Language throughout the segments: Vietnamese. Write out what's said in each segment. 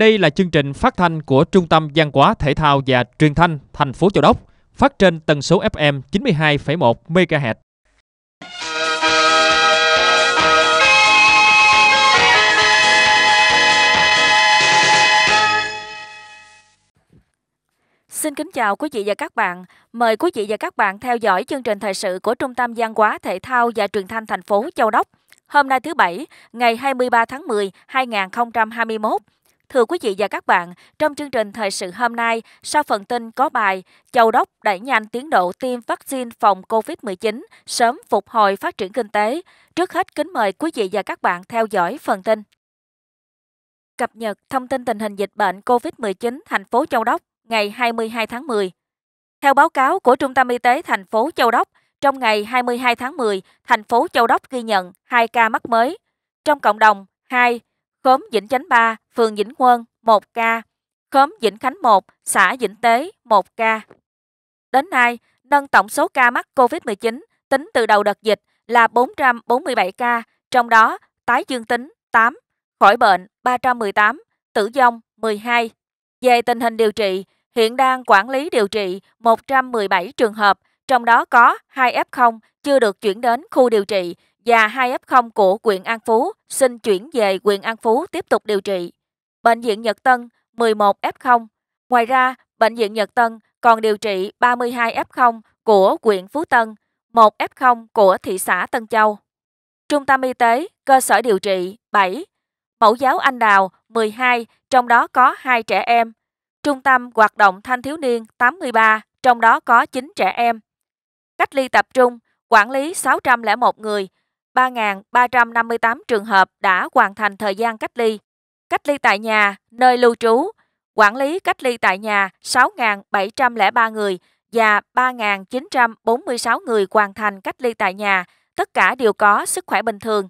Đây là chương trình phát thanh của Trung tâm Văn hóa Thể thao và Truyền thanh thành phố Châu Đốc, phát trên tần số FM 92,1 MHz. Xin kính chào quý vị và các bạn. Mời quý vị và các bạn theo dõi chương trình thời sự của Trung tâm Văn hóa Thể thao và Truyền thanh thành phố Châu Đốc. Hôm nay thứ Bảy, ngày 23 tháng 10, 2021, Thưa quý vị và các bạn, trong chương trình Thời sự hôm nay, sau phần tin có bài Châu Đốc đẩy nhanh tiến độ tiêm vaccine phòng COVID-19, sớm phục hồi phát triển kinh tế. Trước hết, kính mời quý vị và các bạn theo dõi phần tin. Cập nhật thông tin tình hình dịch bệnh COVID-19 thành phố Châu Đốc ngày 22 tháng 10. Theo báo cáo của Trung tâm Y tế thành phố Châu Đốc, trong ngày 22 tháng 10, thành phố Châu Đốc ghi nhận 2 ca mắc mới. Trong cộng đồng, 2, khóm Vĩnh Chánh 3, phường Vĩnh Quân 1 ca, khóm Vĩnh Khánh 1, xã Vĩnh Tế 1 ca. Đến nay, nâng tổng số ca mắc COVID-19 tính từ đầu đợt dịch là 447 ca, trong đó tái dương tính 8, khỏi bệnh 318, tử vong 12. Về tình hình điều trị, hiện đang quản lý điều trị 117 trường hợp, trong đó có 2 F0 chưa được chuyển đến khu điều trị và 2 F0 của quyện An Phú xin chuyển về quyện An Phú tiếp tục điều trị. Bệnh viện Nhật Tân 11 F0. Ngoài ra, Bệnh viện Nhật Tân còn điều trị 32 F0 của quyện Phú Tân, 1 F0 của thị xã Tân Châu. Trung tâm y tế, cơ sở điều trị 7, mẫu giáo Anh Đào 12, trong đó có 2 trẻ em. Trung tâm hoạt động thanh thiếu niên 83, trong đó có 9 trẻ em. Cách ly tập trung, quản lý 601 người, 3.358 trường hợp đã hoàn thành thời gian cách ly, cách ly tại nhà, nơi lưu trú, quản lý cách ly tại nhà 6.703 người và 3.946 người hoàn thành cách ly tại nhà, tất cả đều có sức khỏe bình thường.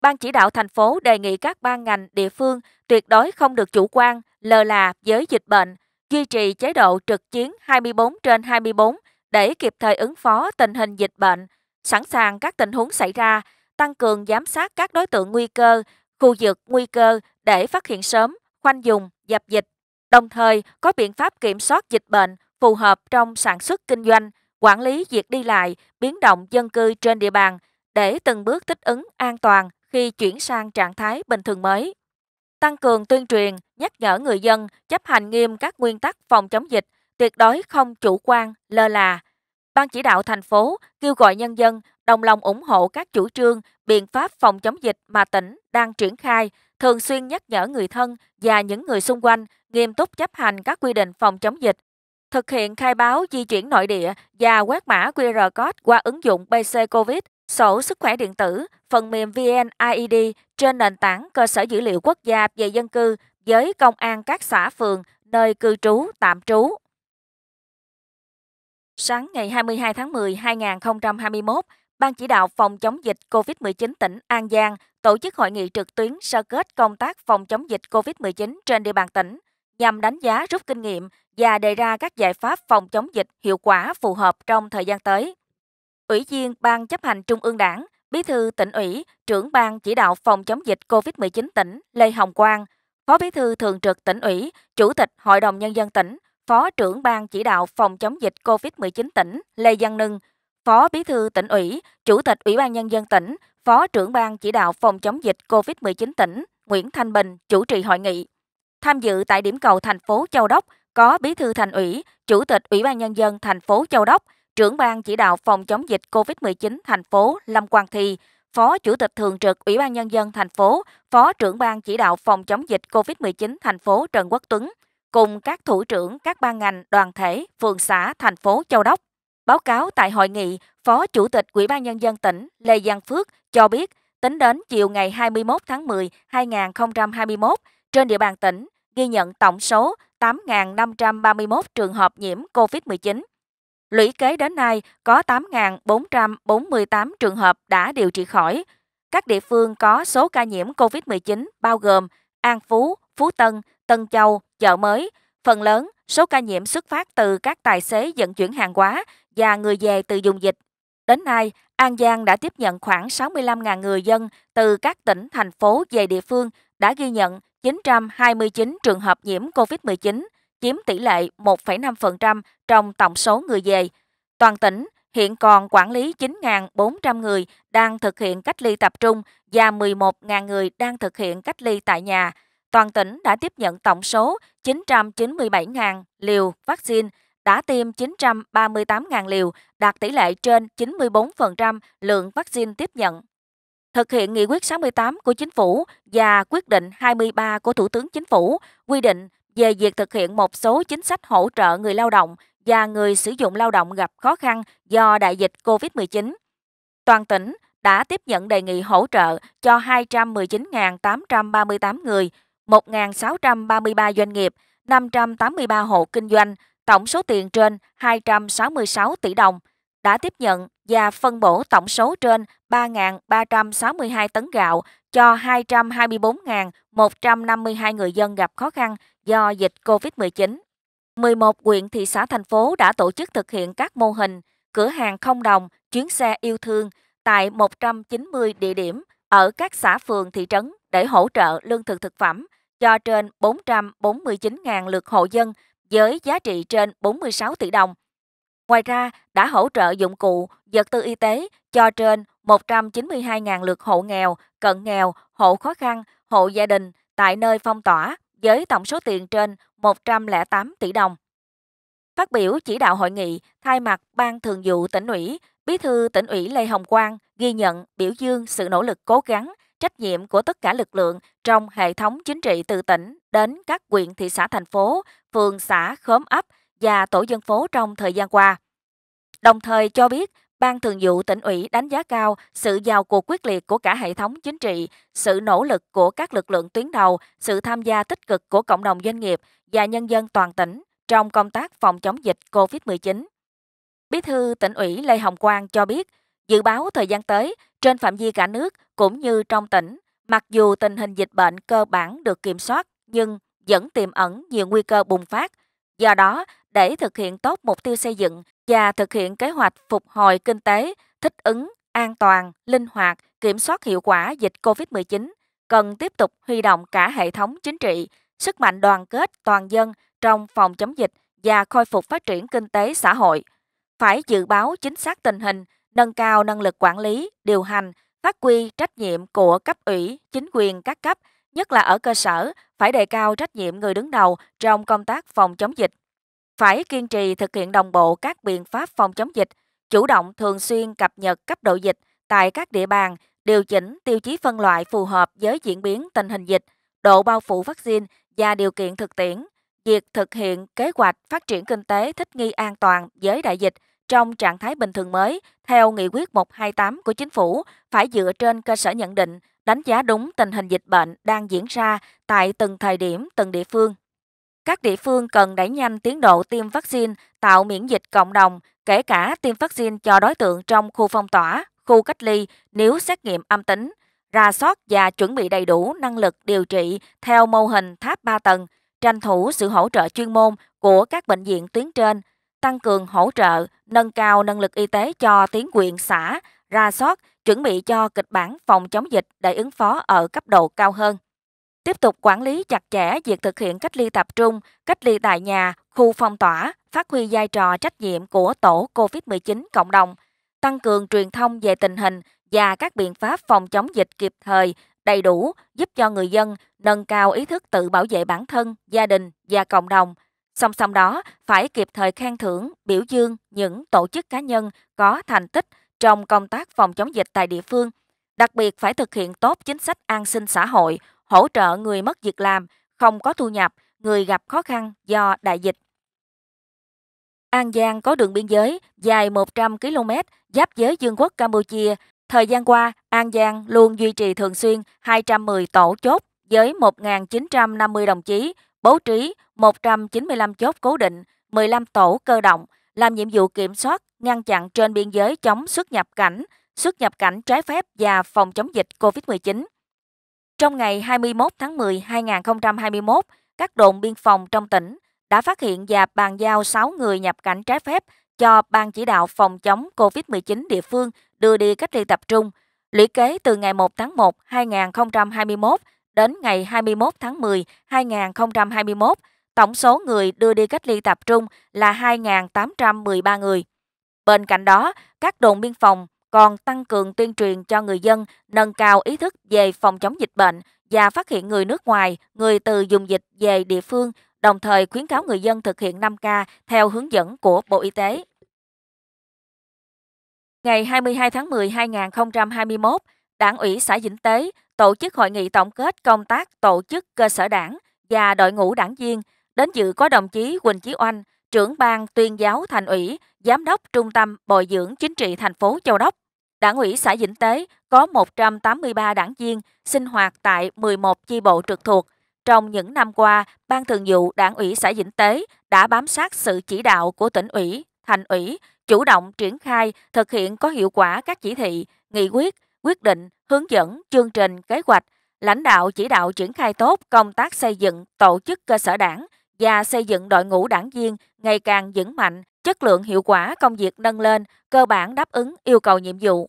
Ban chỉ đạo thành phố đề nghị các ban ngành địa phương tuyệt đối không được chủ quan, lờ là với dịch bệnh, duy trì chế độ trực chiến 24 trên 24 để kịp thời ứng phó tình hình dịch bệnh, sẵn sàng các tình huống xảy ra, tăng cường giám sát các đối tượng nguy cơ, khu vực nguy cơ để phát hiện sớm, khoanh dùng, dập dịch, đồng thời có biện pháp kiểm soát dịch bệnh phù hợp trong sản xuất kinh doanh, quản lý việc đi lại, biến động dân cư trên địa bàn để từng bước thích ứng an toàn khi chuyển sang trạng thái bình thường mới. Tăng cường tuyên truyền, nhắc nhở người dân chấp hành nghiêm các nguyên tắc phòng chống dịch, tuyệt đối không chủ quan, lơ là, Ban chỉ đạo thành phố kêu gọi nhân dân đồng lòng ủng hộ các chủ trương, biện pháp phòng chống dịch mà tỉnh đang triển khai, thường xuyên nhắc nhở người thân và những người xung quanh nghiêm túc chấp hành các quy định phòng chống dịch, thực hiện khai báo di chuyển nội địa và quét mã QR code qua ứng dụng BC COVID, sổ sức khỏe điện tử, phần mềm VNID e trên nền tảng cơ sở dữ liệu quốc gia về dân cư với công an các xã phường nơi cư trú, tạm trú, Sáng ngày 22 tháng 10, 2021, Ban chỉ đạo phòng chống dịch COVID-19 tỉnh An Giang tổ chức hội nghị trực tuyến sơ kết công tác phòng chống dịch COVID-19 trên địa bàn tỉnh nhằm đánh giá rút kinh nghiệm và đề ra các giải pháp phòng chống dịch hiệu quả phù hợp trong thời gian tới. Ủy viên Ban chấp hành Trung ương Đảng, Bí thư tỉnh ủy, trưởng ban chỉ đạo phòng chống dịch COVID-19 tỉnh Lê Hồng Quang, Phó Bí thư Thường trực tỉnh ủy, Chủ tịch Hội đồng Nhân dân tỉnh Phó trưởng ban chỉ đạo phòng chống dịch COVID-19 tỉnh Lê Văn Nưng, Phó Bí thư tỉnh ủy, Chủ tịch Ủy ban Nhân dân tỉnh, Phó trưởng ban chỉ đạo phòng chống dịch COVID-19 tỉnh Nguyễn Thanh Bình chủ trì hội nghị. Tham dự tại điểm cầu thành phố Châu Đốc có Bí thư thành ủy, Chủ tịch Ủy ban Nhân dân thành phố Châu Đốc, trưởng ban chỉ đạo phòng chống dịch COVID-19 thành phố Lâm Quang Thi, Phó Chủ tịch Thường trực Ủy ban Nhân dân thành phố, Phó trưởng ban chỉ đạo phòng chống dịch COVID-19 thành phố Trần Quốc Tuấn, cùng các thủ trưởng các ban ngành, đoàn thể, phường xã, thành phố Châu Đốc. Báo cáo tại hội nghị, Phó Chủ tịch Ủy ban Nhân dân tỉnh Lê Giang Phước cho biết, tính đến chiều ngày 21 tháng 10, 2021, trên địa bàn tỉnh ghi nhận tổng số 8.531 trường hợp nhiễm COVID-19. Lũy kế đến nay có 8.448 trường hợp đã điều trị khỏi. Các địa phương có số ca nhiễm COVID-19 bao gồm An Phú, Phú Tân, Tân Châu, chợ mới. Phần lớn, số ca nhiễm xuất phát từ các tài xế vận chuyển hàng hóa và người về từ dùng dịch. Đến nay, An Giang đã tiếp nhận khoảng 65.000 người dân từ các tỉnh, thành phố về địa phương đã ghi nhận 929 trường hợp nhiễm COVID-19, chiếm tỷ lệ 1,5% trong tổng số người về. Toàn tỉnh hiện còn quản lý 9.400 người đang thực hiện cách ly tập trung và 11.000 người đang thực hiện cách ly tại nhà toàn tỉnh đã tiếp nhận tổng số 997.000 liều vaccine, đã tiêm 938.000 liều, đạt tỷ lệ trên 94% lượng vaccine tiếp nhận. Thực hiện nghị quyết 68 của Chính phủ và quyết định 23 của Thủ tướng Chính phủ quy định về việc thực hiện một số chính sách hỗ trợ người lao động và người sử dụng lao động gặp khó khăn do đại dịch COVID-19. Toàn tỉnh đã tiếp nhận đề nghị hỗ trợ cho 219.838 người 1.633 doanh nghiệp, 583 hộ kinh doanh, tổng số tiền trên 266 tỷ đồng, đã tiếp nhận và phân bổ tổng số trên 3.362 tấn gạo cho 224.152 người dân gặp khó khăn do dịch COVID-19. 11 huyện thị xã thành phố đã tổ chức thực hiện các mô hình cửa hàng không đồng, chuyến xe yêu thương tại 190 địa điểm ở các xã phường thị trấn để hỗ trợ lương thực thực phẩm cho trên 449.000 lượt hộ dân với giá trị trên 46 tỷ đồng. Ngoài ra, đã hỗ trợ dụng cụ, vật tư y tế cho trên 192.000 lượt hộ nghèo, cận nghèo, hộ khó khăn, hộ gia đình tại nơi phong tỏa với tổng số tiền trên 108 tỷ đồng. Phát biểu chỉ đạo hội nghị, thay mặt Ban Thường vụ tỉnh ủy, Bí thư tỉnh ủy Lê Hồng Quang ghi nhận biểu dương sự nỗ lực cố gắng, trách nhiệm của tất cả lực lượng trong hệ thống chính trị từ tỉnh đến các quyện thị xã thành phố, phường xã, khóm ấp và tổ dân phố trong thời gian qua. Đồng thời cho biết, Ban Thường vụ tỉnh ủy đánh giá cao sự vào cuộc quyết liệt của cả hệ thống chính trị, sự nỗ lực của các lực lượng tuyến đầu, sự tham gia tích cực của cộng đồng doanh nghiệp và nhân dân toàn tỉnh trong công tác phòng chống dịch COVID-19. Bí thư tỉnh ủy Lê Hồng Quang cho biết, Dự báo thời gian tới, trên phạm vi cả nước cũng như trong tỉnh, mặc dù tình hình dịch bệnh cơ bản được kiểm soát nhưng vẫn tiềm ẩn nhiều nguy cơ bùng phát. Do đó, để thực hiện tốt mục tiêu xây dựng và thực hiện kế hoạch phục hồi kinh tế, thích ứng, an toàn, linh hoạt, kiểm soát hiệu quả dịch COVID-19, cần tiếp tục huy động cả hệ thống chính trị, sức mạnh đoàn kết toàn dân trong phòng chống dịch và khôi phục phát triển kinh tế xã hội. Phải dự báo chính xác tình hình, nâng cao năng lực quản lý, điều hành, phát huy trách nhiệm của cấp ủy, chính quyền các cấp, nhất là ở cơ sở, phải đề cao trách nhiệm người đứng đầu trong công tác phòng chống dịch. Phải kiên trì thực hiện đồng bộ các biện pháp phòng chống dịch, chủ động thường xuyên cập nhật cấp độ dịch tại các địa bàn, điều chỉnh tiêu chí phân loại phù hợp với diễn biến tình hình dịch, độ bao phủ vaccine và điều kiện thực tiễn, việc thực hiện kế hoạch phát triển kinh tế thích nghi an toàn với đại dịch – trong trạng thái bình thường mới, theo Nghị quyết 128 của Chính phủ, phải dựa trên cơ sở nhận định, đánh giá đúng tình hình dịch bệnh đang diễn ra tại từng thời điểm, từng địa phương. Các địa phương cần đẩy nhanh tiến độ tiêm vaccine, tạo miễn dịch cộng đồng, kể cả tiêm vaccine cho đối tượng trong khu phong tỏa, khu cách ly nếu xét nghiệm âm tính, ra soát và chuẩn bị đầy đủ năng lực điều trị theo mô hình tháp 3 tầng, tranh thủ sự hỗ trợ chuyên môn của các bệnh viện tuyến trên – tăng cường hỗ trợ, nâng cao năng lực y tế cho tiến quyện xã, ra soát, chuẩn bị cho kịch bản phòng chống dịch để ứng phó ở cấp độ cao hơn. Tiếp tục quản lý chặt chẽ việc thực hiện cách ly tập trung, cách ly tại nhà, khu phong tỏa, phát huy vai trò trách nhiệm của tổ COVID-19 cộng đồng, tăng cường truyền thông về tình hình và các biện pháp phòng chống dịch kịp thời, đầy đủ, giúp cho người dân nâng cao ý thức tự bảo vệ bản thân, gia đình và cộng đồng, Song song đó, phải kịp thời khen thưởng, biểu dương những tổ chức cá nhân có thành tích trong công tác phòng chống dịch tại địa phương. Đặc biệt phải thực hiện tốt chính sách an sinh xã hội, hỗ trợ người mất việc làm, không có thu nhập, người gặp khó khăn do đại dịch. An Giang có đường biên giới dài 100 km giáp với Dương quốc Campuchia. Thời gian qua, An Giang luôn duy trì thường xuyên 210 tổ chốt với 1.950 đồng chí, bố trí 195 chốt cố định, 15 tổ cơ động, làm nhiệm vụ kiểm soát, ngăn chặn trên biên giới chống xuất nhập cảnh, xuất nhập cảnh trái phép và phòng chống dịch COVID-19. Trong ngày 21 tháng 10 2021, các đồn biên phòng trong tỉnh đã phát hiện và bàn giao 6 người nhập cảnh trái phép cho Ban chỉ đạo phòng chống COVID-19 địa phương đưa đi cách ly tập trung. Lũy kế từ ngày 1 tháng 1 2021 Đến ngày 21 tháng 10, 2021, tổng số người đưa đi cách ly tập trung là 2.813 người. Bên cạnh đó, các đồn biên phòng còn tăng cường tuyên truyền cho người dân nâng cao ý thức về phòng chống dịch bệnh và phát hiện người nước ngoài, người từ dùng dịch về địa phương, đồng thời khuyến cáo người dân thực hiện 5K theo hướng dẫn của Bộ Y tế. Ngày 22 tháng 10 2021, Đảng ủy xã Vĩnh Tế tổ chức hội nghị tổng kết công tác tổ chức cơ sở đảng và đội ngũ đảng viên. Đến dự có đồng chí Quỳnh Chí Oanh, trưởng ban tuyên giáo thành ủy, giám đốc trung tâm bồi dưỡng chính trị thành phố Châu Đốc. Đảng ủy xã Vĩnh Tế có 183 đảng viên sinh hoạt tại 11 chi bộ trực thuộc. Trong những năm qua, Ban Thường vụ Đảng ủy xã Vĩnh Tế đã bám sát sự chỉ đạo của tỉnh ủy, thành ủy, chủ động triển khai, thực hiện có hiệu quả các chỉ thị, nghị quyết quyết định, hướng dẫn, chương trình, kế hoạch, lãnh đạo chỉ đạo triển khai tốt công tác xây dựng, tổ chức cơ sở đảng và xây dựng đội ngũ đảng viên ngày càng vững mạnh, chất lượng hiệu quả công việc nâng lên, cơ bản đáp ứng yêu cầu nhiệm vụ.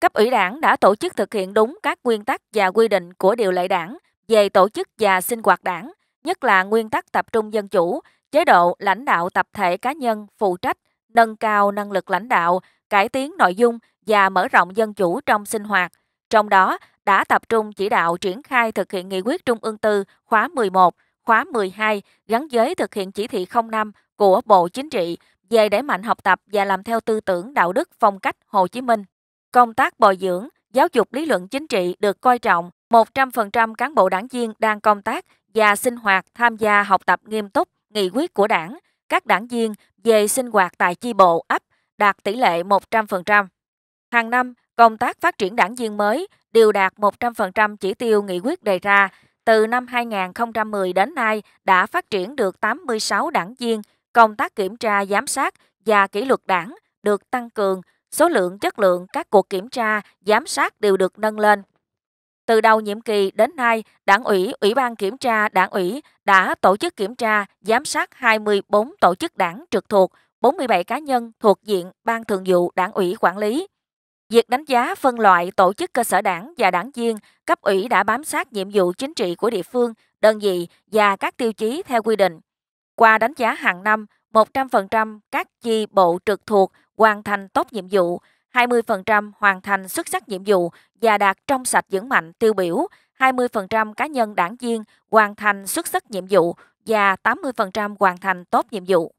Cấp ủy đảng đã tổ chức thực hiện đúng các nguyên tắc và quy định của điều lệ đảng về tổ chức và sinh hoạt đảng, nhất là nguyên tắc tập trung dân chủ, chế độ lãnh đạo tập thể cá nhân phụ trách, nâng cao năng lực lãnh đạo, cải tiến nội dung và mở rộng dân chủ trong sinh hoạt, trong đó đã tập trung chỉ đạo triển khai thực hiện nghị quyết Trung ương 4 khóa 11, khóa 12 gắn với thực hiện chỉ thị 05 của Bộ Chính trị về đẩy mạnh học tập và làm theo tư tưởng đạo đức phong cách Hồ Chí Minh. Công tác bồi dưỡng, giáo dục lý luận chính trị được coi trọng, 100% cán bộ đảng viên đang công tác và sinh hoạt tham gia học tập nghiêm túc nghị quyết của đảng, các đảng viên về sinh hoạt tại chi bộ ấp đạt tỷ lệ 100%. Hàng năm, công tác phát triển đảng viên mới đều đạt 100% chỉ tiêu nghị quyết đề ra. Từ năm 2010 đến nay đã phát triển được 86 đảng viên, công tác kiểm tra giám sát và kỷ luật đảng được tăng cường, số lượng chất lượng các cuộc kiểm tra, giám sát đều được nâng lên. Từ đầu nhiệm kỳ đến nay, Đảng ủy, Ủy ban kiểm tra Đảng ủy đã tổ chức kiểm tra, giám sát 24 tổ chức đảng trực thuộc, 47 cá nhân thuộc diện Ban Thường vụ Đảng ủy quản lý. Việc đánh giá phân loại tổ chức cơ sở đảng và đảng viên, cấp ủy đã bám sát nhiệm vụ chính trị của địa phương, đơn vị và các tiêu chí theo quy định. Qua đánh giá hàng năm, 100% các chi bộ trực thuộc hoàn thành tốt nhiệm vụ, 20% hoàn thành xuất sắc nhiệm vụ và đạt trong sạch vững mạnh tiêu biểu, 20% cá nhân đảng viên hoàn thành xuất sắc nhiệm vụ và 80% hoàn thành tốt nhiệm vụ.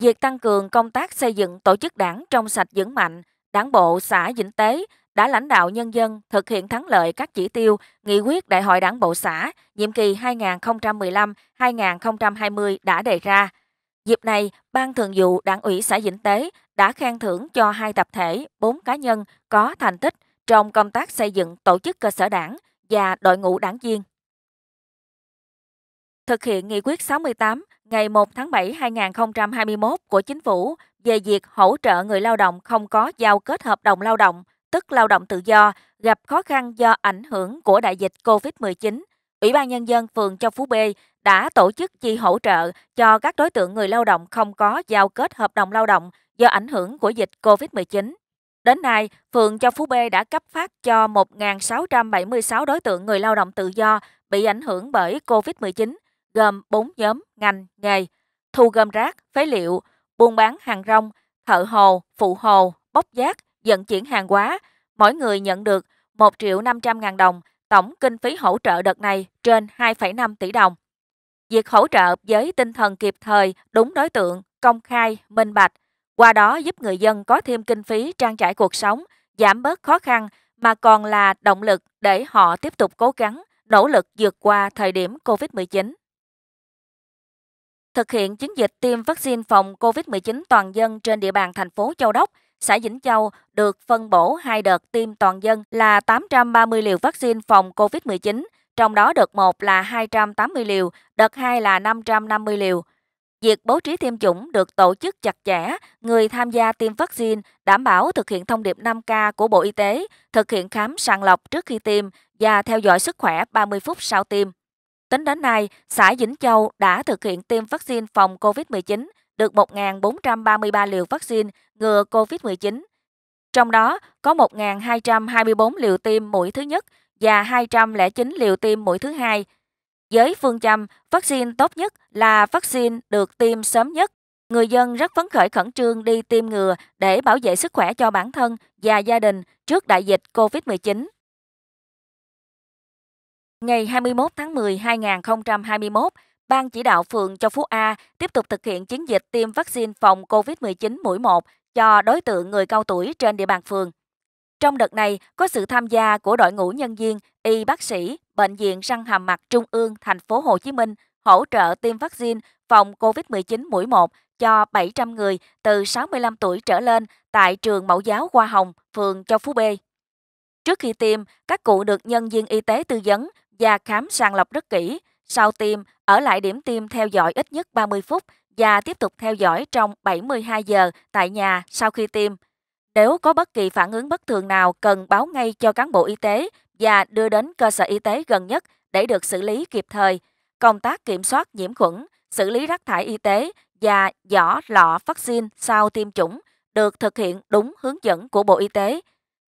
Việc tăng cường công tác xây dựng tổ chức đảng trong sạch vững mạnh, đảng bộ xã Vĩnh Tế đã lãnh đạo nhân dân thực hiện thắng lợi các chỉ tiêu nghị quyết Đại hội Đảng bộ xã nhiệm kỳ 2015-2020 đã đề ra. Dịp này, Ban Thường vụ Đảng ủy xã Vĩnh Tế đã khen thưởng cho hai tập thể, bốn cá nhân có thành tích trong công tác xây dựng tổ chức cơ sở đảng và đội ngũ đảng viên. Thực hiện nghị quyết 68 ngày 1 tháng 7 2021 của chính phủ về việc hỗ trợ người lao động không có giao kết hợp đồng lao động, tức lao động tự do, gặp khó khăn do ảnh hưởng của đại dịch COVID-19, Ủy ban Nhân dân phường Châu Phú B đã tổ chức chi hỗ trợ cho các đối tượng người lao động không có giao kết hợp đồng lao động do ảnh hưởng của dịch COVID-19. Đến nay, phường Châu Phú B đã cấp phát cho 1.676 đối tượng người lao động tự do bị ảnh hưởng bởi COVID-19 gồm 4 nhóm ngành, nghề, thu gom rác, phế liệu, buôn bán hàng rong, thợ hồ, phụ hồ, bốc giác, vận chuyển hàng hóa. Mỗi người nhận được 1 triệu 500 ngàn đồng, tổng kinh phí hỗ trợ đợt này trên 2,5 tỷ đồng. Việc hỗ trợ với tinh thần kịp thời, đúng đối tượng, công khai, minh bạch, qua đó giúp người dân có thêm kinh phí trang trải cuộc sống, giảm bớt khó khăn mà còn là động lực để họ tiếp tục cố gắng, nỗ lực vượt qua thời điểm COVID-19 thực hiện chiến dịch tiêm vaccine phòng COVID-19 toàn dân trên địa bàn thành phố Châu Đốc, xã Vĩnh Châu được phân bổ hai đợt tiêm toàn dân là 830 liều vaccine phòng COVID-19, trong đó đợt 1 là 280 liều, đợt 2 là 550 liều. Việc bố trí tiêm chủng được tổ chức chặt chẽ, người tham gia tiêm vaccine đảm bảo thực hiện thông điệp 5K của Bộ Y tế, thực hiện khám sàng lọc trước khi tiêm và theo dõi sức khỏe 30 phút sau tiêm. Tính đến nay, xã Vĩnh Châu đã thực hiện tiêm vaccine phòng COVID-19 được 1.433 liều vaccine ngừa COVID-19. Trong đó có 1.224 liều tiêm mũi thứ nhất và 209 liều tiêm mũi thứ hai. Với phương châm, vaccine tốt nhất là vaccine được tiêm sớm nhất. Người dân rất phấn khởi khẩn trương đi tiêm ngừa để bảo vệ sức khỏe cho bản thân và gia đình trước đại dịch COVID-19. Ngày 21 tháng 10 2021, Ban chỉ đạo phường Cho Phú A tiếp tục thực hiện chiến dịch tiêm vaccine phòng COVID-19 mũi 1 cho đối tượng người cao tuổi trên địa bàn phường. Trong đợt này, có sự tham gia của đội ngũ nhân viên, y bác sĩ, Bệnh viện răng hàm mặt Trung ương, thành phố Hồ Chí Minh hỗ trợ tiêm vaccine phòng COVID-19 mũi 1 cho 700 người từ 65 tuổi trở lên tại trường mẫu giáo Hoa Hồng, phường Châu Phú B. Trước khi tiêm, các cụ được nhân viên y tế tư vấn và khám sàng lọc rất kỹ. Sau tiêm, ở lại điểm tiêm theo dõi ít nhất 30 phút và tiếp tục theo dõi trong 72 giờ tại nhà sau khi tiêm. Nếu có bất kỳ phản ứng bất thường nào cần báo ngay cho cán bộ y tế và đưa đến cơ sở y tế gần nhất để được xử lý kịp thời. Công tác kiểm soát nhiễm khuẩn, xử lý rác thải y tế và giỏ lọ vaccine sau tiêm chủng được thực hiện đúng hướng dẫn của Bộ Y tế.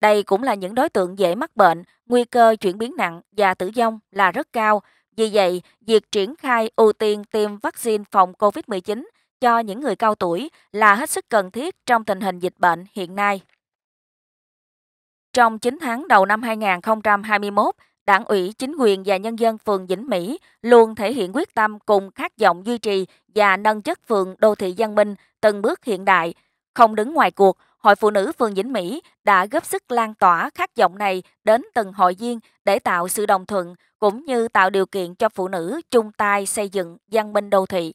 Đây cũng là những đối tượng dễ mắc bệnh, nguy cơ chuyển biến nặng và tử vong là rất cao. Vì vậy, việc triển khai ưu tiên tiêm vaccine phòng COVID-19 cho những người cao tuổi là hết sức cần thiết trong tình hình dịch bệnh hiện nay. Trong 9 tháng đầu năm 2021, Đảng ủy, chính quyền và nhân dân phường Vĩnh Mỹ luôn thể hiện quyết tâm cùng khát vọng duy trì và nâng chất phường đô thị văn minh từng bước hiện đại, không đứng ngoài cuộc, Hội Phụ nữ phường Vĩnh Mỹ đã góp sức lan tỏa khát vọng này đến từng hội viên để tạo sự đồng thuận cũng như tạo điều kiện cho phụ nữ chung tay xây dựng văn minh đô thị.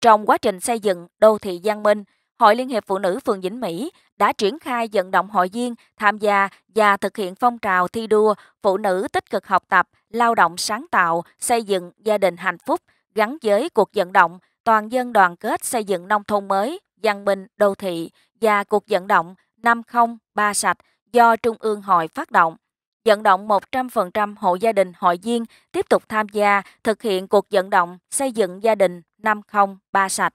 Trong quá trình xây dựng đô thị văn minh, Hội Liên hiệp Phụ nữ phường Vĩnh Mỹ đã triển khai vận động hội viên tham gia và thực hiện phong trào thi đua phụ nữ tích cực học tập, lao động sáng tạo, xây dựng gia đình hạnh phúc gắn với cuộc vận động toàn dân đoàn kết xây dựng nông thôn mới văn minh đô thị và cuộc vận động 503 sạch do Trung ương hội phát động. Vận động 100% hộ gia đình hội viên tiếp tục tham gia thực hiện cuộc vận động xây dựng gia đình 503 sạch.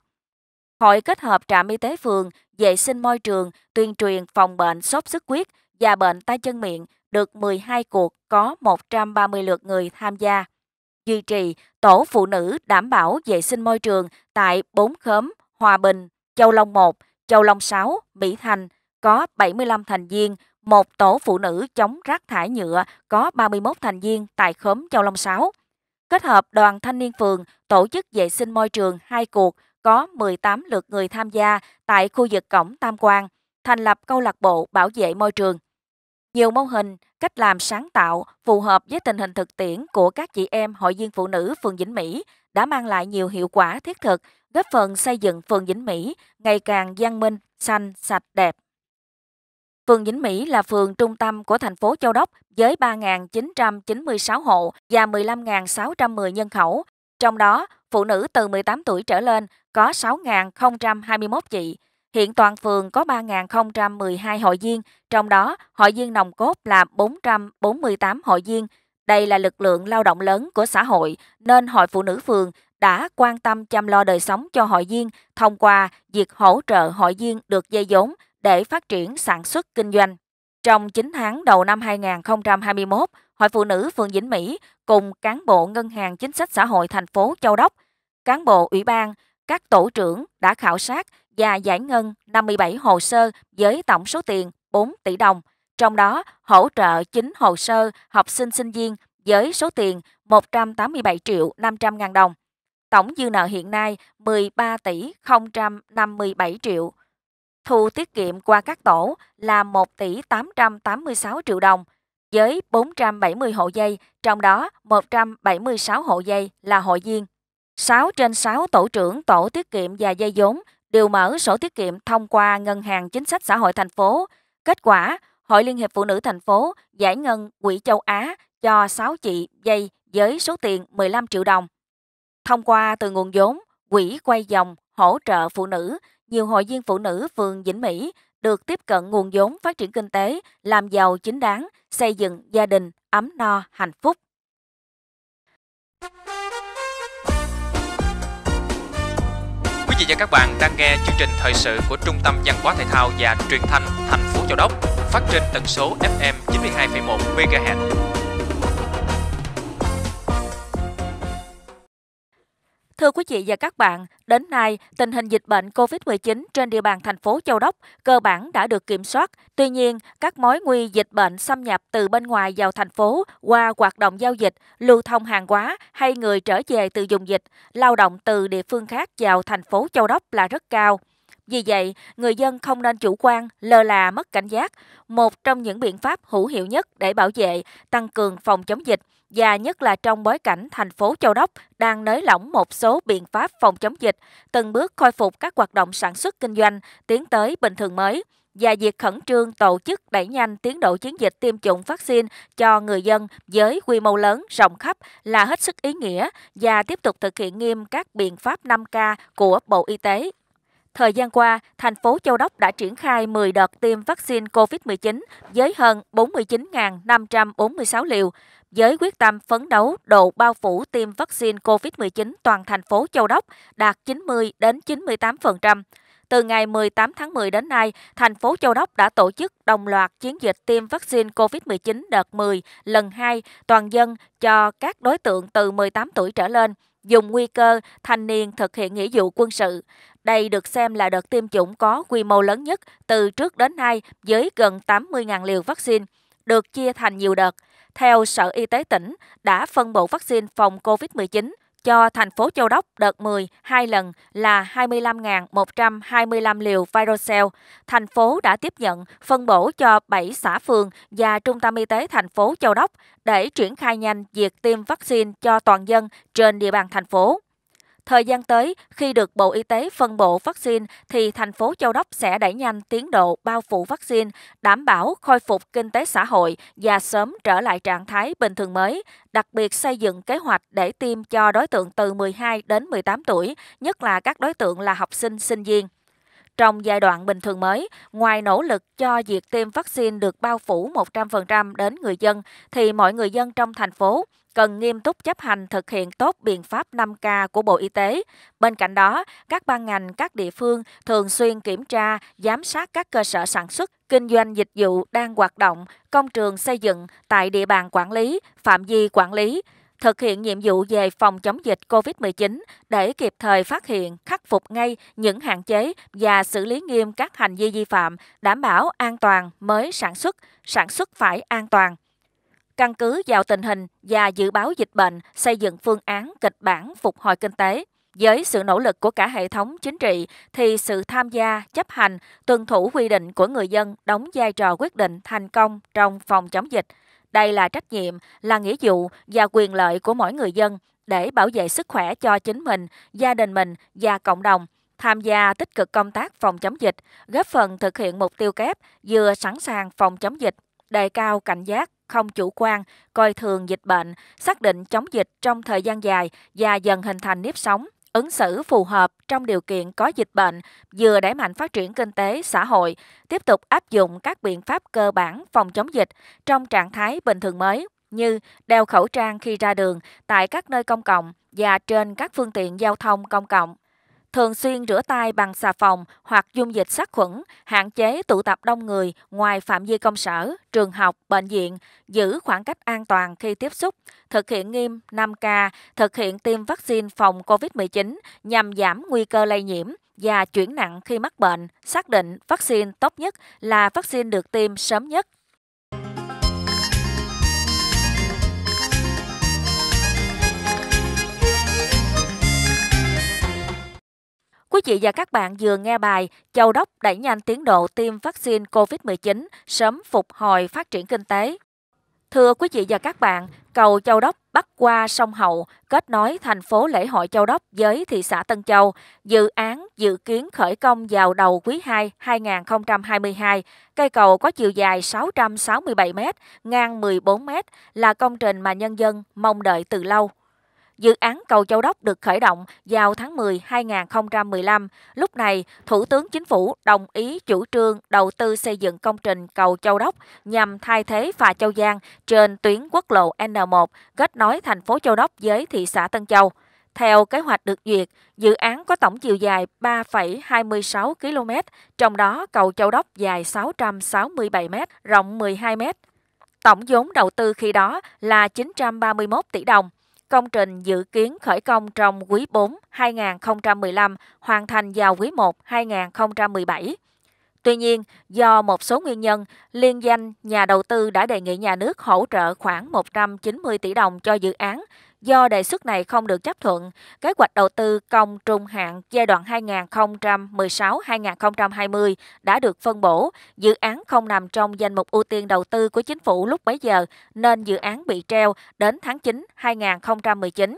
Hội kết hợp trạm y tế phường, vệ sinh môi trường, tuyên truyền phòng bệnh sốt xuất huyết và bệnh tay chân miệng được 12 cuộc có 130 lượt người tham gia. Duy trì tổ phụ nữ đảm bảo vệ sinh môi trường tại bốn khóm Hòa Bình, Châu Long 1, Châu Long 6, Mỹ Thành có 75 thành viên, một tổ phụ nữ chống rác thải nhựa có 31 thành viên tại khóm Châu Long 6. Kết hợp đoàn thanh niên phường tổ chức vệ sinh môi trường hai cuộc có 18 lượt người tham gia tại khu vực cổng Tam Quan, thành lập câu lạc bộ bảo vệ môi trường nhiều mô hình, cách làm sáng tạo phù hợp với tình hình thực tiễn của các chị em hội viên phụ nữ phường Vĩnh Mỹ đã mang lại nhiều hiệu quả thiết thực, góp phần xây dựng phường Vĩnh Mỹ ngày càng văn minh, xanh, sạch, đẹp. Phường Vĩnh Mỹ là phường trung tâm của thành phố Châu Đốc với 3.996 hộ và 15.610 nhân khẩu. Trong đó, phụ nữ từ 18 tuổi trở lên có 6.021 chị, Hiện toàn phường có 3.012 hội viên, trong đó hội viên nòng cốt là 448 hội viên. Đây là lực lượng lao động lớn của xã hội, nên Hội Phụ Nữ Phường đã quan tâm chăm lo đời sống cho hội viên thông qua việc hỗ trợ hội viên được dây vốn để phát triển sản xuất kinh doanh. Trong 9 tháng đầu năm 2021, Hội Phụ Nữ Phường Vĩnh Mỹ cùng cán bộ Ngân hàng Chính sách Xã hội thành phố Châu Đốc, cán bộ Ủy ban các tổ trưởng đã khảo sát và giải ngân 57 hồ sơ với tổng số tiền 4 tỷ đồng, trong đó hỗ trợ 9 hồ sơ học sinh sinh viên với số tiền 187 triệu 500 ngàn đồng. Tổng dư nợ hiện nay 13 tỷ 057 triệu. Thu tiết kiệm qua các tổ là 1 tỷ 886 triệu đồng với 470 hộ dây, trong đó 176 hộ dây là hội viên. 6 trên 6 tổ trưởng tổ tiết kiệm và dây vốn đều mở sổ tiết kiệm thông qua Ngân hàng Chính sách Xã hội thành phố. Kết quả, Hội Liên hiệp Phụ nữ thành phố giải ngân quỹ châu Á cho 6 chị dây với số tiền 15 triệu đồng. Thông qua từ nguồn vốn, quỹ quay dòng hỗ trợ phụ nữ, nhiều hội viên phụ nữ phường Vĩnh Mỹ được tiếp cận nguồn vốn phát triển kinh tế, làm giàu chính đáng, xây dựng gia đình ấm no, hạnh phúc. chị và các bạn đang nghe chương trình thời sự của Trung tâm Văn hóa Thể thao và Truyền thanh thành phố Châu Đốc phát trên tần số FM 92,1 MHz. Thưa quý vị và các bạn, đến nay, tình hình dịch bệnh COVID-19 trên địa bàn thành phố Châu Đốc cơ bản đã được kiểm soát. Tuy nhiên, các mối nguy dịch bệnh xâm nhập từ bên ngoài vào thành phố qua hoạt động giao dịch, lưu thông hàng hóa hay người trở về từ vùng dịch, lao động từ địa phương khác vào thành phố Châu Đốc là rất cao. Vì vậy, người dân không nên chủ quan, lơ là mất cảnh giác. Một trong những biện pháp hữu hiệu nhất để bảo vệ, tăng cường phòng chống dịch và nhất là trong bối cảnh thành phố Châu Đốc đang nới lỏng một số biện pháp phòng chống dịch, từng bước khôi phục các hoạt động sản xuất kinh doanh, tiến tới bình thường mới và việc khẩn trương tổ chức đẩy nhanh tiến độ chiến dịch tiêm chủng vaccine cho người dân với quy mô lớn, rộng khắp là hết sức ý nghĩa và tiếp tục thực hiện nghiêm các biện pháp 5K của Bộ Y tế. Thời gian qua, thành phố Châu Đốc đã triển khai 10 đợt tiêm vaccine COVID-19 với hơn 49.546 liều. Với quyết tâm phấn đấu độ bao phủ tiêm vaccine COVID-19 toàn thành phố Châu Đốc đạt 90 đến 98%. Từ ngày 18 tháng 10 đến nay, thành phố Châu Đốc đã tổ chức đồng loạt chiến dịch tiêm vaccine COVID-19 đợt 10 lần 2 toàn dân cho các đối tượng từ 18 tuổi trở lên dùng nguy cơ thanh niên thực hiện nghĩa vụ quân sự. Đây được xem là đợt tiêm chủng có quy mô lớn nhất từ trước đến nay với gần 80.000 liều vaccine, được chia thành nhiều đợt. Theo Sở Y tế tỉnh, đã phân bổ vaccine phòng COVID-19 cho thành phố Châu Đốc đợt 10 hai lần là 25.125 liều Virocell. Thành phố đã tiếp nhận, phân bổ cho 7 xã phường và Trung tâm Y tế thành phố Châu Đốc để triển khai nhanh việc tiêm vaccine cho toàn dân trên địa bàn thành phố. Thời gian tới, khi được Bộ Y tế phân bổ vaccine, thì thành phố Châu Đốc sẽ đẩy nhanh tiến độ bao phủ vaccine, đảm bảo khôi phục kinh tế xã hội và sớm trở lại trạng thái bình thường mới, đặc biệt xây dựng kế hoạch để tiêm cho đối tượng từ 12 đến 18 tuổi, nhất là các đối tượng là học sinh, sinh viên. Trong giai đoạn bình thường mới, ngoài nỗ lực cho việc tiêm vaccine được bao phủ 100% đến người dân, thì mọi người dân trong thành phố cần nghiêm túc chấp hành thực hiện tốt biện pháp 5K của Bộ Y tế. Bên cạnh đó, các ban ngành, các địa phương thường xuyên kiểm tra, giám sát các cơ sở sản xuất, kinh doanh dịch vụ đang hoạt động, công trường xây dựng tại địa bàn quản lý, phạm vi quản lý, thực hiện nhiệm vụ về phòng chống dịch COVID-19 để kịp thời phát hiện, khắc phục ngay những hạn chế và xử lý nghiêm các hành vi vi phạm, đảm bảo an toàn mới sản xuất, sản xuất phải an toàn. Căn cứ vào tình hình và dự báo dịch bệnh, xây dựng phương án kịch bản phục hồi kinh tế. Với sự nỗ lực của cả hệ thống chính trị thì sự tham gia, chấp hành, tuân thủ quy định của người dân đóng vai trò quyết định thành công trong phòng chống dịch. Đây là trách nhiệm, là nghĩa vụ và quyền lợi của mỗi người dân để bảo vệ sức khỏe cho chính mình, gia đình mình và cộng đồng tham gia tích cực công tác phòng chống dịch, góp phần thực hiện mục tiêu kép vừa sẵn sàng phòng chống dịch, đề cao cảnh giác, không chủ quan, coi thường dịch bệnh, xác định chống dịch trong thời gian dài và dần hình thành nếp sống, ứng xử phù hợp trong điều kiện có dịch bệnh, vừa đẩy mạnh phát triển kinh tế, xã hội, tiếp tục áp dụng các biện pháp cơ bản phòng chống dịch trong trạng thái bình thường mới như đeo khẩu trang khi ra đường tại các nơi công cộng và trên các phương tiện giao thông công cộng thường xuyên rửa tay bằng xà phòng hoặc dung dịch sát khuẩn, hạn chế tụ tập đông người ngoài phạm vi công sở, trường học, bệnh viện, giữ khoảng cách an toàn khi tiếp xúc, thực hiện nghiêm 5K, thực hiện tiêm vaccine phòng COVID-19 nhằm giảm nguy cơ lây nhiễm và chuyển nặng khi mắc bệnh, xác định vaccine tốt nhất là vaccine được tiêm sớm nhất Quý vị và các bạn vừa nghe bài Châu Đốc đẩy nhanh tiến độ tiêm vaccine COVID-19 sớm phục hồi phát triển kinh tế. Thưa quý vị và các bạn, cầu Châu Đốc bắc qua sông Hậu, kết nối thành phố lễ hội Châu Đốc với thị xã Tân Châu. Dự án dự kiến khởi công vào đầu quý 2 2022. Cây cầu có chiều dài 667 m, ngang 14 m là công trình mà nhân dân mong đợi từ lâu. Dự án cầu Châu Đốc được khởi động vào tháng 10 2015. Lúc này, Thủ tướng Chính phủ đồng ý chủ trương đầu tư xây dựng công trình cầu Châu Đốc nhằm thay thế phà Châu Giang trên tuyến quốc lộ N1 kết nối thành phố Châu Đốc với thị xã Tân Châu. Theo kế hoạch được duyệt, dự án có tổng chiều dài 3,26 km, trong đó cầu Châu Đốc dài 667 m, rộng 12 m. Tổng vốn đầu tư khi đó là 931 tỷ đồng, Công trình dự kiến khởi công trong quý 4 2015, hoàn thành vào quý 1 2017. Tuy nhiên, do một số nguyên nhân, liên danh nhà đầu tư đã đề nghị nhà nước hỗ trợ khoảng 190 tỷ đồng cho dự án do đề xuất này không được chấp thuận, kế hoạch đầu tư công trung hạn giai đoạn 2016-2020 đã được phân bổ, dự án không nằm trong danh mục ưu tiên đầu tư của chính phủ lúc bấy giờ nên dự án bị treo đến tháng 9 2019.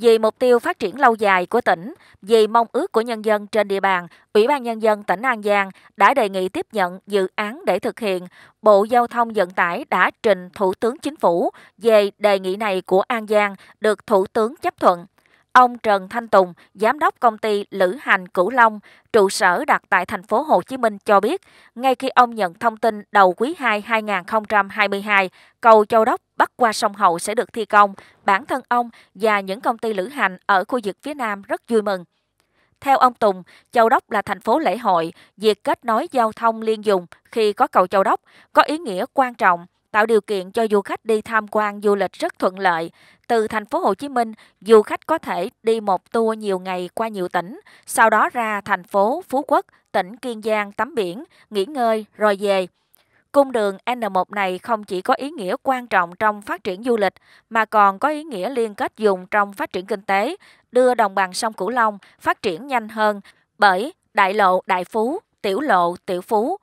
Vì mục tiêu phát triển lâu dài của tỉnh, vì mong ước của nhân dân trên địa bàn, Ủy ban Nhân dân tỉnh An Giang đã đề nghị tiếp nhận dự án để thực hiện. Bộ Giao thông Vận tải đã trình Thủ tướng Chính phủ về đề nghị này của An Giang được Thủ tướng chấp thuận. Ông Trần Thanh Tùng, giám đốc công ty Lữ Hành Cửu Long, trụ sở đặt tại thành phố Hồ Chí Minh cho biết, ngay khi ông nhận thông tin đầu quý 2 2022, cầu Châu Đốc bắc qua sông Hậu sẽ được thi công, bản thân ông và những công ty lữ hành ở khu vực phía Nam rất vui mừng. Theo ông Tùng, Châu Đốc là thành phố lễ hội, việc kết nối giao thông liên dùng khi có cầu Châu Đốc có ý nghĩa quan trọng, tạo điều kiện cho du khách đi tham quan du lịch rất thuận lợi. Từ thành phố Hồ Chí Minh, du khách có thể đi một tour nhiều ngày qua nhiều tỉnh, sau đó ra thành phố Phú Quốc, tỉnh Kiên Giang tắm biển, nghỉ ngơi rồi về. Cung đường N1 này không chỉ có ý nghĩa quan trọng trong phát triển du lịch mà còn có ý nghĩa liên kết dùng trong phát triển kinh tế, đưa đồng bằng sông Cửu Long phát triển nhanh hơn bởi đại lộ Đại Phú, tiểu lộ Tiểu Phú.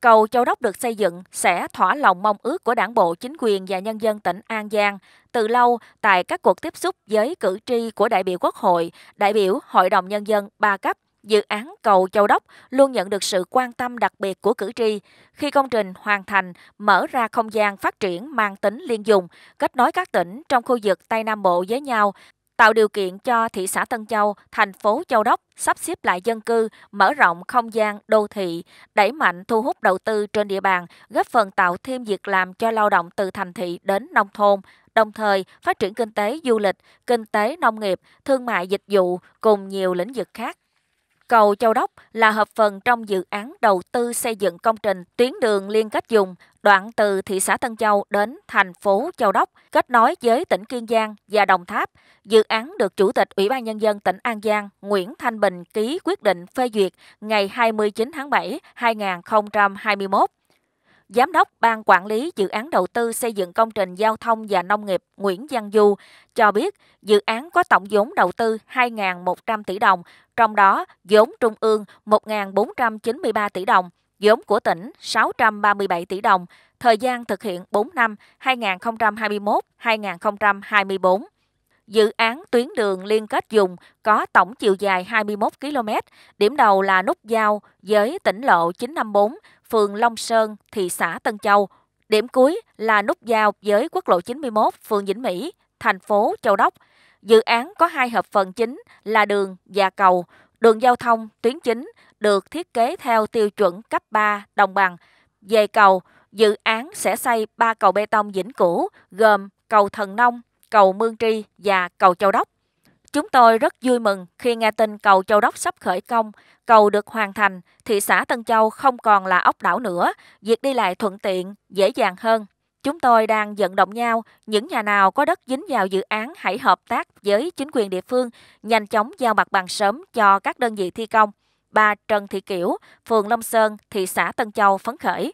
Cầu Châu Đốc được xây dựng sẽ thỏa lòng mong ước của đảng bộ, chính quyền và nhân dân tỉnh An Giang. Từ lâu, tại các cuộc tiếp xúc với cử tri của đại biểu Quốc hội, đại biểu Hội đồng Nhân dân ba cấp dự án cầu Châu Đốc luôn nhận được sự quan tâm đặc biệt của cử tri khi công trình hoàn thành mở ra không gian phát triển mang tính liên dùng, kết nối các tỉnh trong khu vực Tây Nam Bộ với nhau, tạo điều kiện cho thị xã Tân Châu, thành phố Châu Đốc sắp xếp lại dân cư, mở rộng không gian đô thị, đẩy mạnh thu hút đầu tư trên địa bàn, góp phần tạo thêm việc làm cho lao động từ thành thị đến nông thôn, đồng thời phát triển kinh tế du lịch, kinh tế nông nghiệp, thương mại dịch vụ cùng nhiều lĩnh vực khác. Cầu Châu Đốc là hợp phần trong dự án đầu tư xây dựng công trình tuyến đường liên kết dùng đoạn từ thị xã Tân Châu đến thành phố Châu Đốc, kết nối với tỉnh Kiên Giang và Đồng Tháp. Dự án được Chủ tịch Ủy ban Nhân dân tỉnh An Giang Nguyễn Thanh Bình ký quyết định phê duyệt ngày 29 tháng 7, 2021. Giám đốc Ban Quản lý Dự án Đầu tư xây dựng công trình giao thông và nông nghiệp Nguyễn Giang Du cho biết dự án có tổng vốn đầu tư 2.100 tỷ đồng, trong đó vốn trung ương 1.493 tỷ đồng, vốn của tỉnh 637 tỷ đồng, thời gian thực hiện 4 năm 2021-2024. Dự án tuyến đường liên kết dùng có tổng chiều dài 21 km, điểm đầu là nút giao với tỉnh lộ 954 phường Long Sơn, thị xã Tân Châu. Điểm cuối là nút giao với quốc lộ 91, phường Vĩnh Mỹ, thành phố Châu Đốc. Dự án có hai hợp phần chính là đường và cầu. Đường giao thông tuyến chính được thiết kế theo tiêu chuẩn cấp 3 đồng bằng. Về cầu, dự án sẽ xây 3 cầu bê tông vĩnh cửu gồm cầu Thần Nông, cầu Mương Tri và cầu Châu Đốc. Chúng tôi rất vui mừng khi nghe tin cầu Châu Đốc sắp khởi công. Cầu được hoàn thành, thị xã Tân Châu không còn là ốc đảo nữa, việc đi lại thuận tiện, dễ dàng hơn. Chúng tôi đang vận động nhau, những nhà nào có đất dính vào dự án hãy hợp tác với chính quyền địa phương, nhanh chóng giao mặt bằng sớm cho các đơn vị thi công. Bà Trần Thị Kiểu, phường Long Sơn, thị xã Tân Châu phấn khởi.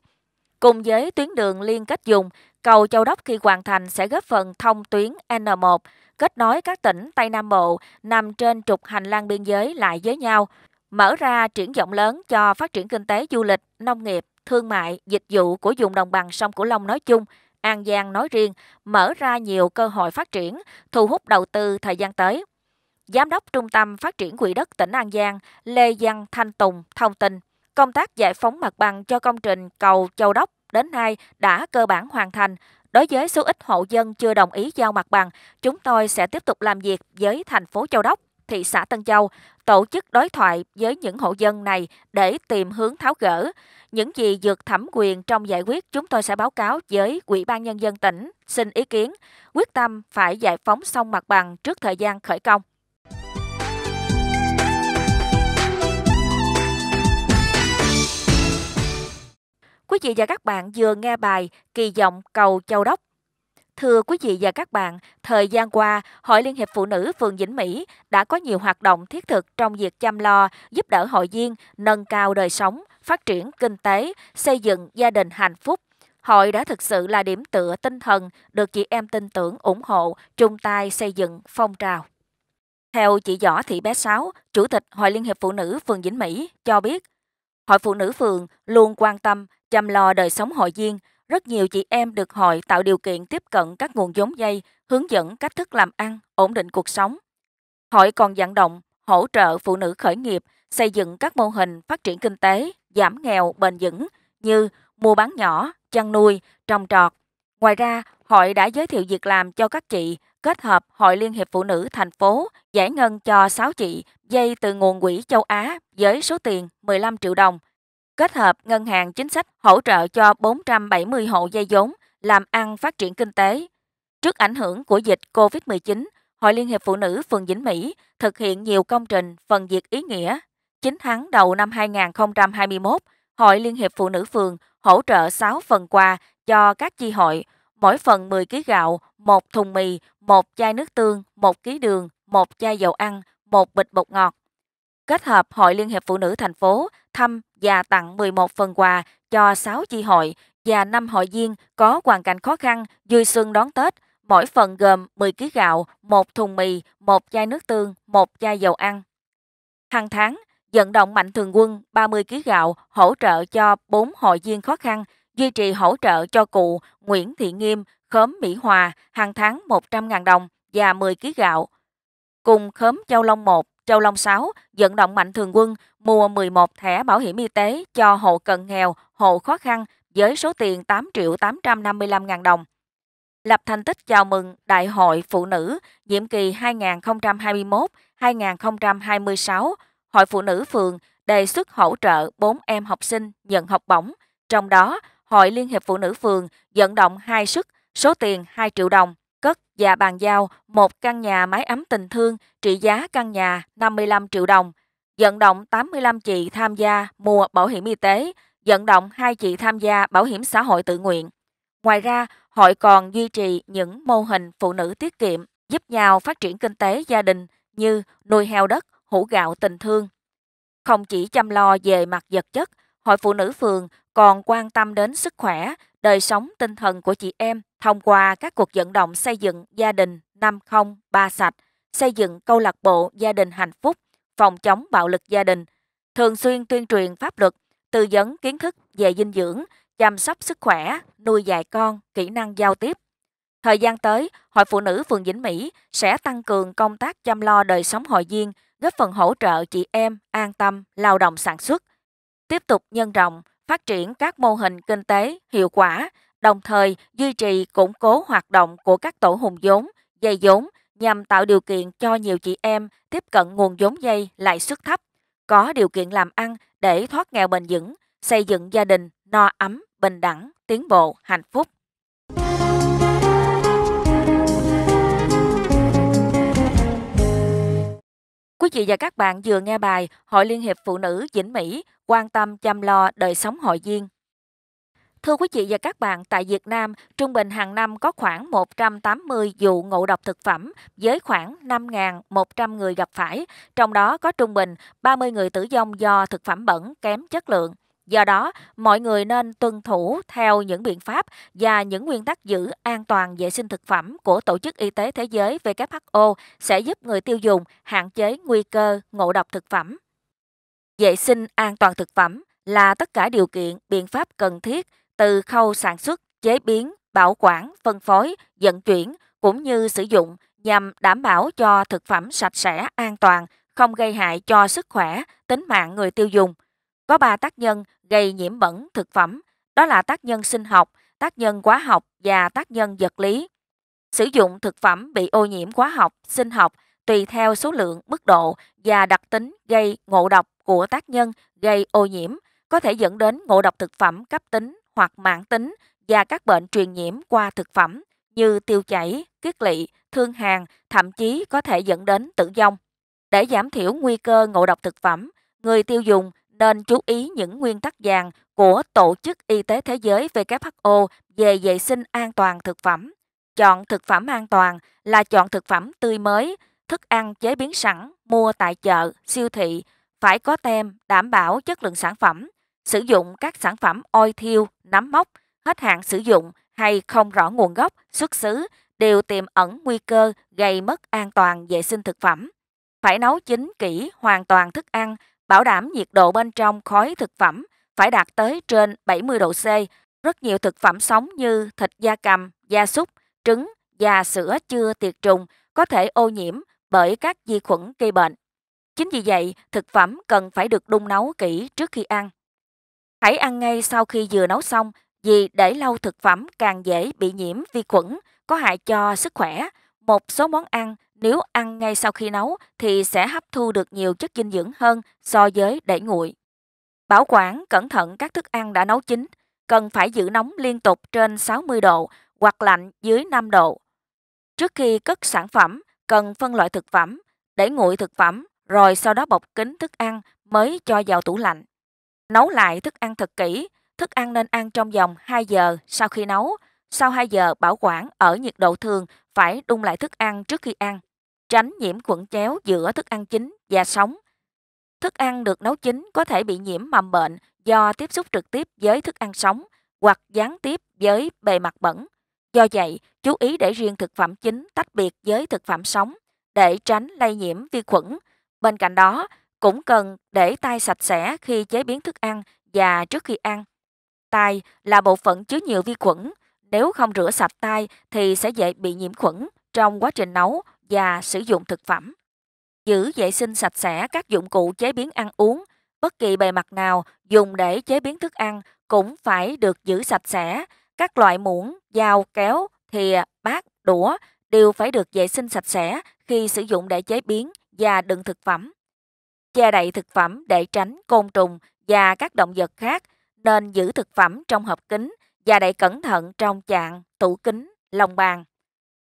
Cùng với tuyến đường liên kết dùng, cầu Châu Đốc khi hoàn thành sẽ góp phần thông tuyến N1, kết nối các tỉnh Tây Nam Bộ nằm trên trục hành lang biên giới lại với nhau, mở ra triển vọng lớn cho phát triển kinh tế du lịch, nông nghiệp, thương mại, dịch vụ của vùng đồng bằng sông Cửu Long nói chung, An Giang nói riêng, mở ra nhiều cơ hội phát triển, thu hút đầu tư thời gian tới. Giám đốc Trung tâm Phát triển Quỹ đất tỉnh An Giang Lê Văn Thanh Tùng thông tin, công tác giải phóng mặt bằng cho công trình cầu Châu Đốc đến nay đã cơ bản hoàn thành. Đối với số ít hộ dân chưa đồng ý giao mặt bằng, chúng tôi sẽ tiếp tục làm việc với thành phố Châu Đốc thị xã Tân Châu, tổ chức đối thoại với những hộ dân này để tìm hướng tháo gỡ. Những gì vượt thẩm quyền trong giải quyết chúng tôi sẽ báo cáo với Ủy ban Nhân dân tỉnh, xin ý kiến, quyết tâm phải giải phóng xong mặt bằng trước thời gian khởi công. Quý vị và các bạn vừa nghe bài Kỳ vọng cầu Châu Đốc Thưa quý vị và các bạn, thời gian qua, Hội Liên hiệp Phụ nữ phường Vĩnh Mỹ đã có nhiều hoạt động thiết thực trong việc chăm lo, giúp đỡ hội viên nâng cao đời sống, phát triển kinh tế, xây dựng gia đình hạnh phúc. Hội đã thực sự là điểm tựa tinh thần được chị em tin tưởng ủng hộ, chung tay xây dựng phong trào. Theo chị Võ Thị Bé Sáu, Chủ tịch Hội Liên hiệp Phụ nữ phường Vĩnh Mỹ cho biết, Hội Phụ nữ phường luôn quan tâm, chăm lo đời sống hội viên, rất nhiều chị em được hội tạo điều kiện tiếp cận các nguồn giống dây, hướng dẫn cách thức làm ăn, ổn định cuộc sống. Hội còn vận động, hỗ trợ phụ nữ khởi nghiệp, xây dựng các mô hình phát triển kinh tế, giảm nghèo bền vững như mua bán nhỏ, chăn nuôi, trồng trọt. Ngoài ra, hội đã giới thiệu việc làm cho các chị, kết hợp Hội Liên hiệp Phụ nữ thành phố giải ngân cho 6 chị dây từ nguồn quỹ châu Á với số tiền 15 triệu đồng kết hợp ngân hàng chính sách hỗ trợ cho 470 hộ dây vốn làm ăn phát triển kinh tế. Trước ảnh hưởng của dịch COVID-19, Hội Liên hiệp Phụ nữ phường Vĩnh Mỹ thực hiện nhiều công trình phần việc ý nghĩa. Chín tháng đầu năm 2021, Hội Liên hiệp Phụ nữ phường hỗ trợ 6 phần quà cho các chi hội, mỗi phần 10 kg gạo, một thùng mì, một chai nước tương, một kg đường, một chai dầu ăn, một bịch bột ngọt. Kết hợp Hội Liên hiệp Phụ nữ thành phố thăm và tặng 11 phần quà cho 6 chi hội và 5 hội viên có hoàn cảnh khó khăn vui xuân đón Tết, mỗi phần gồm 10 kg gạo, 1 thùng mì, 1 chai nước tương, 1 chai dầu ăn. Hàng tháng, vận động mạnh thường quân 30 kg gạo hỗ trợ cho 4 hội viên khó khăn, duy trì hỗ trợ cho cụ Nguyễn Thị Nghiêm, khóm Mỹ Hòa hàng tháng 100.000 đồng và 10 kg gạo. Cùng khóm Châu Long 1 Châu Long 6 vận động mạnh thường quân mua 11 thẻ bảo hiểm y tế cho hộ cận nghèo, hộ khó khăn với số tiền 8 triệu 855 ngàn đồng. Lập thành tích chào mừng Đại hội Phụ nữ nhiệm kỳ 2021-2026, Hội Phụ nữ phường đề xuất hỗ trợ 4 em học sinh nhận học bổng, trong đó Hội Liên hiệp Phụ nữ phường vận động 2 suất số tiền 2 triệu đồng cất và bàn giao một căn nhà mái ấm tình thương trị giá căn nhà 55 triệu đồng, vận động 85 chị tham gia mua bảo hiểm y tế, vận động 2 chị tham gia bảo hiểm xã hội tự nguyện. Ngoài ra, hội còn duy trì những mô hình phụ nữ tiết kiệm, giúp nhau phát triển kinh tế gia đình như nuôi heo đất, hũ gạo tình thương. Không chỉ chăm lo về mặt vật chất, Hội Phụ Nữ Phường còn quan tâm đến sức khỏe, đời sống tinh thần của chị em thông qua các cuộc vận động xây dựng gia đình năm không ba sạch, xây dựng câu lạc bộ gia đình hạnh phúc, phòng chống bạo lực gia đình, thường xuyên tuyên truyền pháp luật, tư vấn kiến thức về dinh dưỡng, chăm sóc sức khỏe, nuôi dạy con, kỹ năng giao tiếp. Thời gian tới, Hội Phụ Nữ phường Vĩnh Mỹ sẽ tăng cường công tác chăm lo đời sống hội viên, góp phần hỗ trợ chị em an tâm lao động sản xuất. Tiếp tục nhân rộng, phát triển các mô hình kinh tế hiệu quả, đồng thời duy trì củng cố hoạt động của các tổ hùng vốn, dây vốn nhằm tạo điều kiện cho nhiều chị em tiếp cận nguồn vốn dây lãi suất thấp, có điều kiện làm ăn để thoát nghèo bền vững, xây dựng gia đình no ấm, bình đẳng, tiến bộ, hạnh phúc. Quý vị và các bạn vừa nghe bài Hội Liên hiệp Phụ nữ Vĩnh Mỹ quan tâm chăm lo đời sống hội viên. Thưa quý vị và các bạn, tại Việt Nam, trung bình hàng năm có khoảng 180 vụ ngộ độc thực phẩm với khoảng 5.100 người gặp phải, trong đó có trung bình 30 người tử vong do thực phẩm bẩn kém chất lượng. Do đó, mọi người nên tuân thủ theo những biện pháp và những nguyên tắc giữ an toàn vệ sinh thực phẩm của Tổ chức Y tế Thế giới WHO sẽ giúp người tiêu dùng hạn chế nguy cơ ngộ độc thực phẩm. Vệ sinh an toàn thực phẩm là tất cả điều kiện, biện pháp cần thiết từ khâu sản xuất, chế biến, bảo quản, phân phối, vận chuyển cũng như sử dụng nhằm đảm bảo cho thực phẩm sạch sẽ, an toàn, không gây hại cho sức khỏe, tính mạng người tiêu dùng. Có ba tác nhân gây nhiễm bẩn thực phẩm, đó là tác nhân sinh học, tác nhân hóa học và tác nhân vật lý. Sử dụng thực phẩm bị ô nhiễm hóa học, sinh học tùy theo số lượng, mức độ và đặc tính gây ngộ độc của tác nhân gây ô nhiễm có thể dẫn đến ngộ độc thực phẩm cấp tính hoặc mãn tính và các bệnh truyền nhiễm qua thực phẩm như tiêu chảy, kiết lỵ, thương hàn, thậm chí có thể dẫn đến tử vong. Để giảm thiểu nguy cơ ngộ độc thực phẩm, người tiêu dùng nên chú ý những nguyên tắc vàng của Tổ chức Y tế Thế giới WHO về vệ sinh an toàn thực phẩm. Chọn thực phẩm an toàn là chọn thực phẩm tươi mới, thức ăn chế biến sẵn, mua tại chợ, siêu thị, phải có tem đảm bảo chất lượng sản phẩm, sử dụng các sản phẩm oi thiêu, nắm mốc, hết hạn sử dụng hay không rõ nguồn gốc, xuất xứ đều tiềm ẩn nguy cơ gây mất an toàn vệ sinh thực phẩm. Phải nấu chín kỹ hoàn toàn thức ăn bảo đảm nhiệt độ bên trong khói thực phẩm phải đạt tới trên 70 độ C. Rất nhiều thực phẩm sống như thịt da cầm, da súc, trứng, và sữa chưa tiệt trùng có thể ô nhiễm bởi các vi khuẩn gây bệnh. Chính vì vậy, thực phẩm cần phải được đun nấu kỹ trước khi ăn. Hãy ăn ngay sau khi vừa nấu xong vì để lâu thực phẩm càng dễ bị nhiễm vi khuẩn có hại cho sức khỏe. Một số món ăn nếu ăn ngay sau khi nấu thì sẽ hấp thu được nhiều chất dinh dưỡng hơn so với để nguội. Bảo quản cẩn thận các thức ăn đã nấu chín, cần phải giữ nóng liên tục trên 60 độ hoặc lạnh dưới 5 độ. Trước khi cất sản phẩm, cần phân loại thực phẩm, để nguội thực phẩm, rồi sau đó bọc kín thức ăn mới cho vào tủ lạnh. Nấu lại thức ăn thật kỹ, thức ăn nên ăn trong vòng 2 giờ sau khi nấu, sau 2 giờ bảo quản ở nhiệt độ thường phải đun lại thức ăn trước khi ăn tránh nhiễm khuẩn chéo giữa thức ăn chính và sống. Thức ăn được nấu chín có thể bị nhiễm mầm bệnh do tiếp xúc trực tiếp với thức ăn sống hoặc gián tiếp với bề mặt bẩn. Do vậy, chú ý để riêng thực phẩm chính tách biệt với thực phẩm sống để tránh lây nhiễm vi khuẩn. Bên cạnh đó, cũng cần để tay sạch sẽ khi chế biến thức ăn và trước khi ăn. Tay là bộ phận chứa nhiều vi khuẩn. Nếu không rửa sạch tay thì sẽ dễ bị nhiễm khuẩn trong quá trình nấu và sử dụng thực phẩm. Giữ vệ sinh sạch sẽ các dụng cụ chế biến ăn uống, bất kỳ bề mặt nào dùng để chế biến thức ăn cũng phải được giữ sạch sẽ. Các loại muỗng, dao, kéo, thìa, bát, đũa đều phải được vệ sinh sạch sẽ khi sử dụng để chế biến và đựng thực phẩm. Che đậy thực phẩm để tránh côn trùng và các động vật khác nên giữ thực phẩm trong hộp kính và đậy cẩn thận trong chạn, tủ kính, lồng bàn.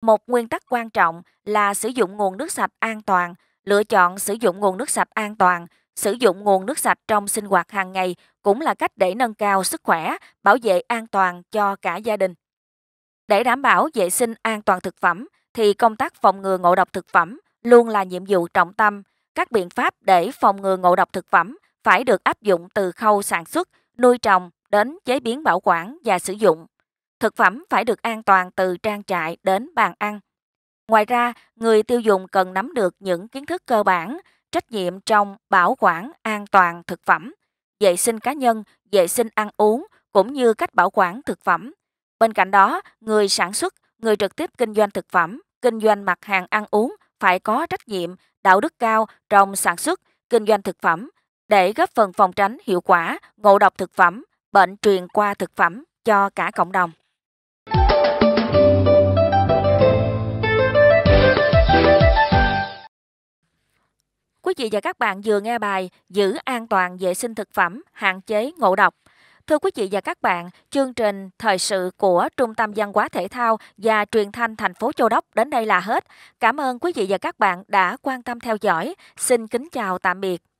Một nguyên tắc quan trọng là sử dụng nguồn nước sạch an toàn, lựa chọn sử dụng nguồn nước sạch an toàn, sử dụng nguồn nước sạch trong sinh hoạt hàng ngày cũng là cách để nâng cao sức khỏe, bảo vệ an toàn cho cả gia đình. Để đảm bảo vệ sinh an toàn thực phẩm thì công tác phòng ngừa ngộ độc thực phẩm luôn là nhiệm vụ trọng tâm. Các biện pháp để phòng ngừa ngộ độc thực phẩm phải được áp dụng từ khâu sản xuất, nuôi trồng đến chế biến bảo quản và sử dụng thực phẩm phải được an toàn từ trang trại đến bàn ăn. Ngoài ra, người tiêu dùng cần nắm được những kiến thức cơ bản, trách nhiệm trong bảo quản an toàn thực phẩm, vệ sinh cá nhân, vệ sinh ăn uống cũng như cách bảo quản thực phẩm. Bên cạnh đó, người sản xuất, người trực tiếp kinh doanh thực phẩm, kinh doanh mặt hàng ăn uống phải có trách nhiệm, đạo đức cao trong sản xuất, kinh doanh thực phẩm để góp phần phòng tránh hiệu quả ngộ độc thực phẩm, bệnh truyền qua thực phẩm cho cả cộng đồng. Quý vị và các bạn vừa nghe bài Giữ an toàn vệ sinh thực phẩm, hạn chế ngộ độc. Thưa quý vị và các bạn, chương trình thời sự của Trung tâm Văn hóa Thể thao và Truyền thanh thành phố Châu Đốc đến đây là hết. Cảm ơn quý vị và các bạn đã quan tâm theo dõi. Xin kính chào tạm biệt.